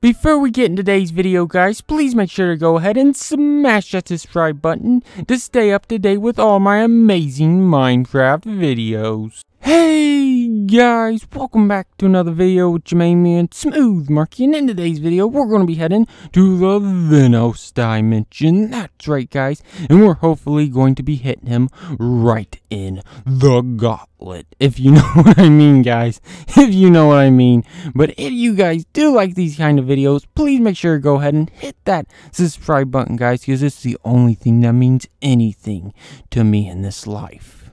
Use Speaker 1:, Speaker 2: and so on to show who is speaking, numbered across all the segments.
Speaker 1: Before we get in today's video guys, please make sure to go ahead and smash that subscribe button to stay up to date with all my amazing Minecraft videos. Hey! guys, welcome back to another video with Jermaine me and Smooth Marky, and in today's video, we're going to be heading to the Venos Dimension, that's right guys, and we're hopefully going to be hitting him right in the gauntlet, if you know what I mean guys, if you know what I mean, but if you guys do like these kind of videos, please make sure to go ahead and hit that subscribe button guys, because it's the only thing that means anything to me in this life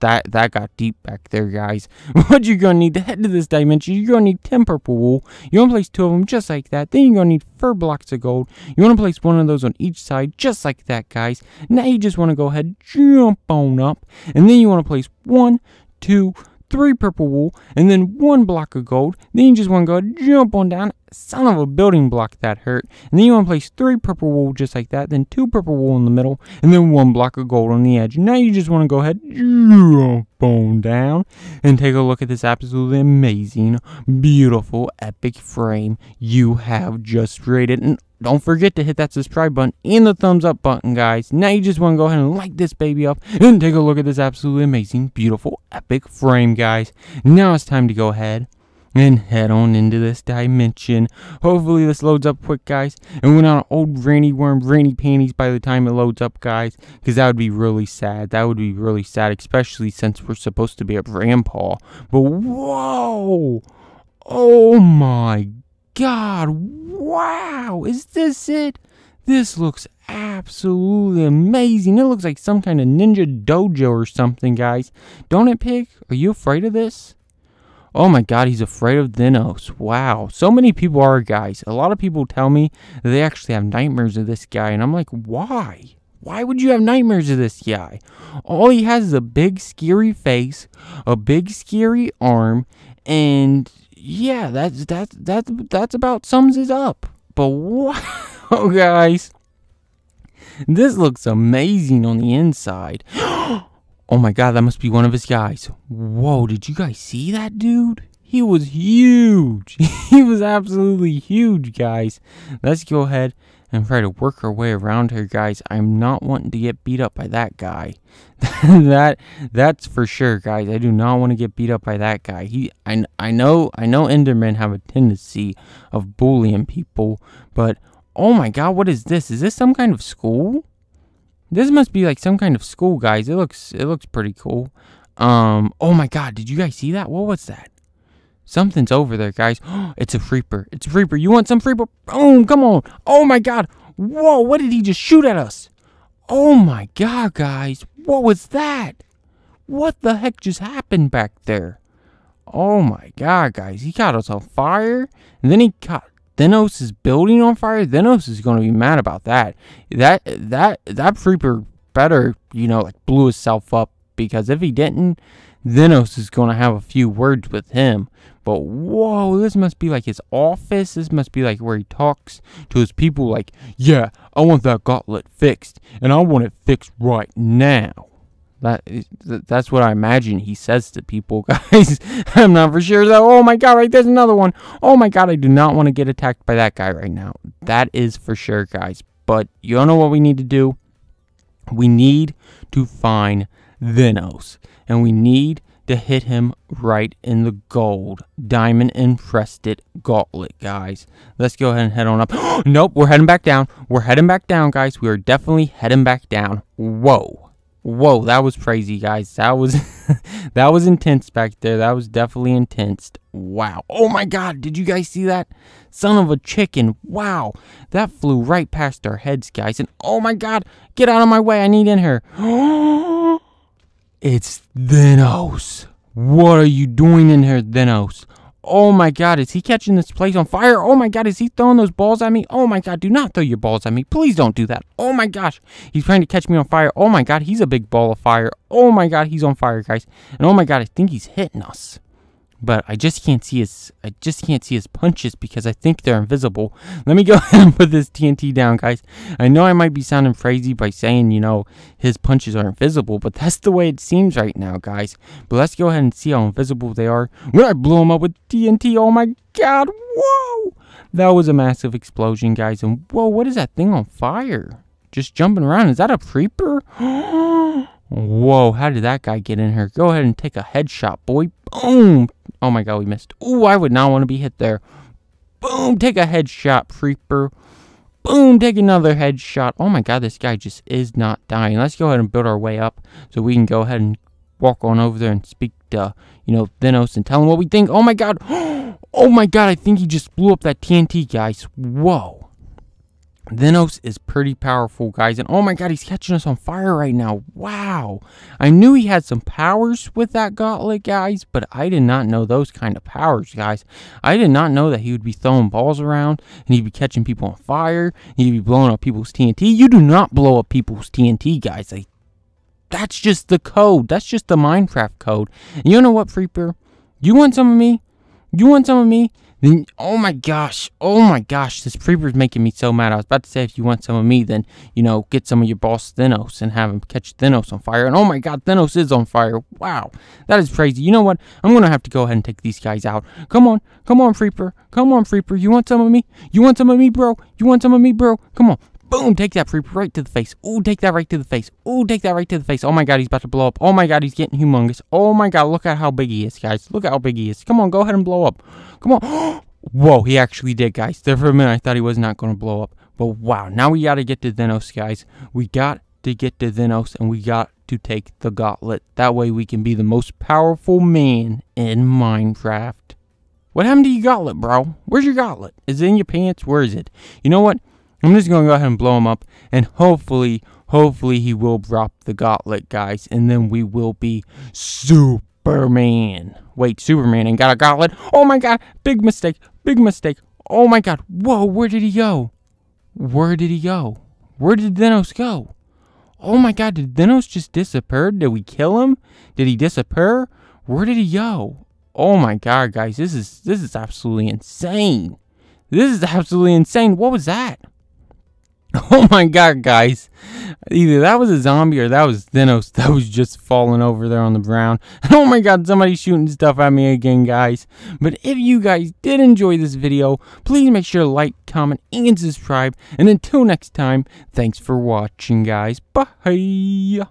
Speaker 1: that that got deep back there, guys. What you're gonna need to head to this dimension, you're gonna need 10 purple wool. You wanna place two of them just like that. Then you're gonna need four blocks of gold. You wanna place one of those on each side, just like that, guys. Now you just wanna go ahead, jump on up, and then you wanna place one, two, three purple wool, and then one block of gold. Then you just want to go jump on down son of a building block that hurt. And then you want to place three purple wool just like that, then two purple wool in the middle, and then one block of gold on the edge. Now you just want to go ahead, bone down, and take a look at this absolutely amazing, beautiful, epic frame you have just created. And don't forget to hit that subscribe button and the thumbs up button, guys. Now you just want to go ahead and like this baby up and take a look at this absolutely amazing, beautiful, epic frame, guys. Now it's time to go ahead and head on into this dimension. Hopefully this loads up quick, guys. And we're not old rainy worm, rainy panties by the time it loads up, guys. Because that would be really sad. That would be really sad, especially since we're supposed to be at Grandpa. But whoa! Oh my god! Wow! Is this it? This looks absolutely amazing. It looks like some kind of ninja dojo or something, guys. Don't it, Pig? Are you afraid of this? Oh my god, he's afraid of Thanos. Wow. So many people are, guys. A lot of people tell me they actually have nightmares of this guy, and I'm like, why? Why would you have nightmares of this guy? All he has is a big scary face, a big scary arm, and yeah, that's that's that's that's about sums it up. But wow, guys. This looks amazing on the inside. Oh my god, that must be one of his guys. Whoa, did you guys see that dude? He was huge. he was absolutely huge, guys. Let's go ahead and try to work our way around here, guys. I'm not wanting to get beat up by that guy. that that's for sure, guys. I do not want to get beat up by that guy. He, I, I know, I know. Endermen have a tendency of bullying people, but oh my God, what is this? Is this some kind of school? This must be like some kind of school, guys. It looks it looks pretty cool. Um, oh my god, did you guys see that? What was that? Something's over there, guys. it's a Freeper. It's a Freeper. You want some Freeper? Boom, come on. Oh my god. Whoa, what did he just shoot at us? Oh my god, guys. What was that? What the heck just happened back there? Oh my god, guys. He caught us on fire. And then he caught Thanos' building on fire, Thanos is going to be mad about that. That that that creeper better, you know, like blew himself up because if he didn't, Thanos is going to have a few words with him. But whoa, this must be like his office. This must be like where he talks to his people like, "Yeah, I want that gauntlet fixed, and I want it fixed right now." That is, that's what I imagine he says to people, guys. I'm not for sure though. Oh my god, right there's another one. Oh my god, I do not want to get attacked by that guy right now. That is for sure, guys. But you don't know what we need to do. We need to find Venos, and we need to hit him right in the gold diamond infested gauntlet, guys. Let's go ahead and head on up. nope, we're heading back down. We're heading back down, guys. We are definitely heading back down. Whoa whoa that was crazy guys that was that was intense back there that was definitely intense wow oh my god did you guys see that son of a chicken wow that flew right past our heads guys and oh my god get out of my way i need in here it's thanos what are you doing in here thanos Oh my God, is he catching this place on fire? Oh my God, is he throwing those balls at me? Oh my God, do not throw your balls at me. Please don't do that. Oh my gosh, he's trying to catch me on fire. Oh my God, he's a big ball of fire. Oh my God, he's on fire, guys. And oh my God, I think he's hitting us but I just can't see his I just can't see his punches because I think they're invisible. Let me go ahead and put this TNT down, guys. I know I might be sounding crazy by saying, you know, his punches are invisible, but that's the way it seems right now, guys. But let's go ahead and see how invisible they are. When I blew him up with TNT, oh my god, whoa! That was a massive explosion, guys, and whoa, what is that thing on fire? Just jumping around, is that a creeper? Whoa, how did that guy get in here? Go ahead and take a headshot, boy. Boom! Oh my god, we missed. Ooh, I would not want to be hit there. Boom, take a headshot, Creeper. Boom, take another headshot. Oh my god, this guy just is not dying. Let's go ahead and build our way up so we can go ahead and walk on over there and speak to, you know, Thanos and tell him what we think. Oh my god. Oh my god, I think he just blew up that TNT, guys. Whoa. Thanos is pretty powerful, guys. And oh my god, he's catching us on fire right now. Wow. I knew he had some powers with that gauntlet, guys, but I did not know those kind of powers, guys. I did not know that he would be throwing balls around and he'd be catching people on fire. and he'd be blowing up people's TNT. You do not blow up people's TNT, guys. Like, that's just the code. That's just the Minecraft code. And you know what, Freeper? You want some of me? You want some of me? Then, oh my gosh, oh my gosh, this Preaper's making me so mad. I was about to say, if you want some of me, then, you know, get some of your boss Thanos and have him catch Thanos on fire. And oh my god, Thanos is on fire. Wow, that is crazy. You know what? I'm going to have to go ahead and take these guys out. Come on, come on, Freeper. Come on, Freeper. You want some of me? You want some of me, bro? You want some of me, bro? Come on. Boom, take that creeper right to the face. Oh, take that right to the face. Oh, take that right to the face. Oh my god, he's about to blow up. Oh my god, he's getting humongous. Oh my god, look at how big he is, guys. Look at how big he is. Come on, go ahead and blow up. Come on. Whoa, he actually did, guys. There for a minute, I thought he was not going to blow up. But wow, now we got to get to Thanos, guys. We got to get to Thanos, and we got to take the gauntlet. That way we can be the most powerful man in Minecraft. What happened to your gauntlet, bro? Where's your gauntlet? Is it in your pants? Where is it? You know what? I'm just going to go ahead and blow him up. And hopefully, hopefully he will drop the gauntlet, guys. And then we will be Superman. Wait, Superman and got a gauntlet? Oh my god, big mistake, big mistake. Oh my god, whoa, where did he go? Where did he go? Where did Thanos go? Oh my god, did Thanos just disappear? Did we kill him? Did he disappear? Where did he go? Oh my god, guys, this is this is absolutely insane. This is absolutely insane. What was that? Oh my god, guys. Either that was a zombie or that was Thanos that was just falling over there on the ground. Oh my god, somebody's shooting stuff at me again, guys. But if you guys did enjoy this video, please make sure to like, comment, and subscribe. And until next time, thanks for watching, guys. Bye.